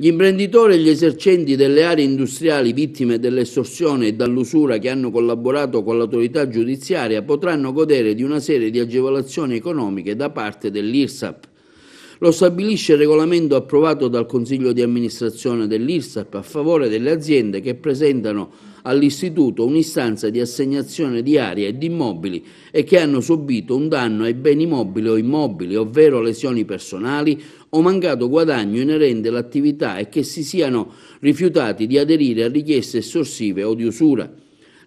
Gli imprenditori e gli esercenti delle aree industriali vittime dell'estorsione e dall'usura che hanno collaborato con l'autorità giudiziaria potranno godere di una serie di agevolazioni economiche da parte dell'IRSAP. Lo stabilisce il regolamento approvato dal Consiglio di amministrazione dell'IRSAP a favore delle aziende che presentano all'Istituto un'istanza di assegnazione di aree e di immobili e che hanno subito un danno ai beni mobili o immobili, ovvero lesioni personali o mancato guadagno inerente all'attività e che si siano rifiutati di aderire a richieste estorsive o di usura.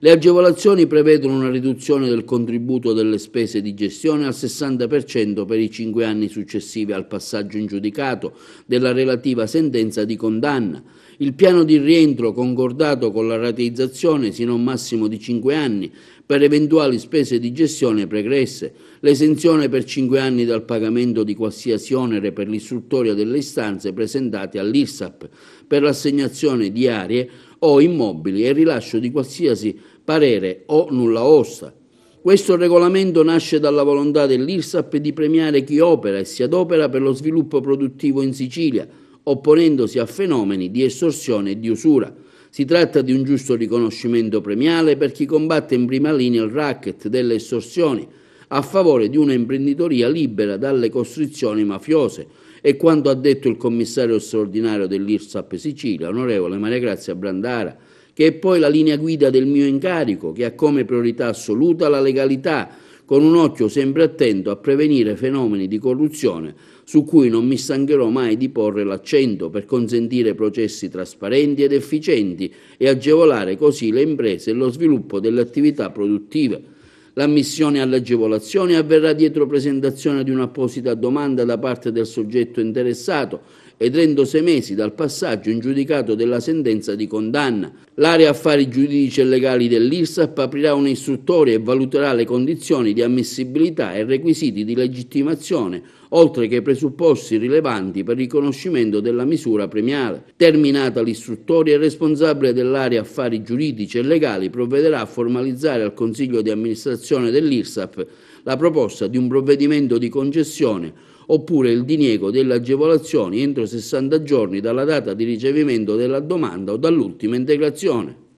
Le agevolazioni prevedono una riduzione del contributo delle spese di gestione al 60% per i cinque anni successivi al passaggio in giudicato della relativa sentenza di condanna. Il piano di rientro concordato con la rateizzazione sino a un massimo di cinque anni per eventuali spese di gestione pregresse, l'esenzione per cinque anni dal pagamento di qualsiasi onere per l'istruttoria delle istanze presentate all'IRSAP, per l'assegnazione di aree o immobili e rilascio di qualsiasi parere o nulla ossa. Questo regolamento nasce dalla volontà dell'IRSAP di premiare chi opera e si adopera per lo sviluppo produttivo in Sicilia, opponendosi a fenomeni di estorsione e di usura. Si tratta di un giusto riconoscimento premiale per chi combatte in prima linea il racket delle estorsioni, a favore di un'imprenditoria libera dalle costrizioni mafiose, e quanto ha detto il commissario straordinario dell'IRSAP Sicilia, onorevole Maria Grazia Brandara, che è poi la linea guida del mio incarico, che ha come priorità assoluta la legalità, con un occhio sempre attento a prevenire fenomeni di corruzione su cui non mi stancherò mai di porre l'accento per consentire processi trasparenti ed efficienti e agevolare così le imprese e lo sviluppo delle attività produttive. L'ammissione all'agevolazione avverrà dietro presentazione di un'apposita domanda da parte del soggetto interessato ed entro sei mesi dal passaggio in giudicato della sentenza di condanna. L'area affari giuridici e legali dell'IRSAP aprirà un'istruttoria e valuterà le condizioni di ammissibilità e requisiti di legittimazione, oltre che i presupposti rilevanti per il riconoscimento della misura premiale. Terminata l'istruttoria, il responsabile dell'area affari giuridici e legali provvederà a formalizzare al Consiglio di amministrazione dell'IRSAP la proposta di un provvedimento di concessione oppure il diniego delle agevolazioni entro 60 giorni dalla data di ricevimento della domanda o dall'ultima integrazione.